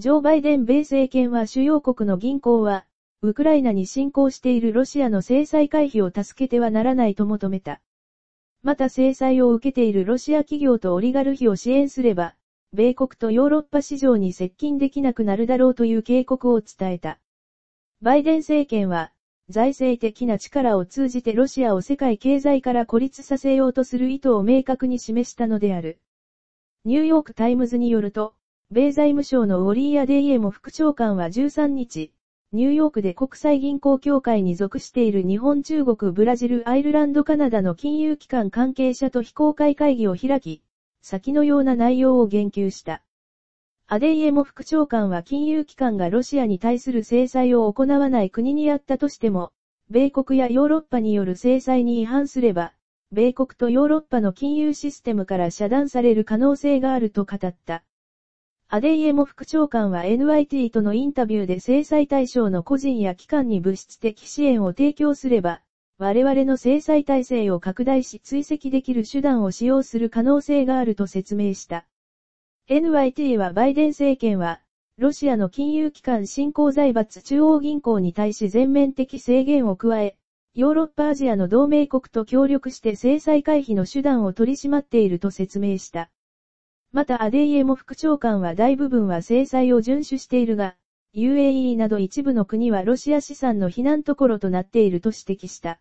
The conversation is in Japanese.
ジョー・バイデン米政権は主要国の銀行は、ウクライナに侵攻しているロシアの制裁回避を助けてはならないと求めた。また制裁を受けているロシア企業とオリガルヒを支援すれば、米国とヨーロッパ市場に接近できなくなるだろうという警告を伝えた。バイデン政権は、財政的な力を通じてロシアを世界経済から孤立させようとする意図を明確に示したのである。ニューヨークタイムズによると、米財務省のウォリーア・デイエモ副長官は13日、ニューヨークで国際銀行協会に属している日本中国ブラジルアイルランドカナダの金融機関関係者と非公開会議を開き、先のような内容を言及した。アデイエモ副長官は金融機関がロシアに対する制裁を行わない国にあったとしても、米国やヨーロッパによる制裁に違反すれば、米国とヨーロッパの金融システムから遮断される可能性があると語った。アデイエモ副長官は NYT とのインタビューで制裁対象の個人や機関に物質的支援を提供すれば、我々の制裁体制を拡大し追跡できる手段を使用する可能性があると説明した。NYT はバイデン政権は、ロシアの金融機関新興財閥中央銀行に対し全面的制限を加え、ヨーロッパアジアの同盟国と協力して制裁回避の手段を取り締まっていると説明した。またアデイエモ副長官は大部分は制裁を遵守しているが、UAE など一部の国はロシア資産の避難所となっていると指摘した。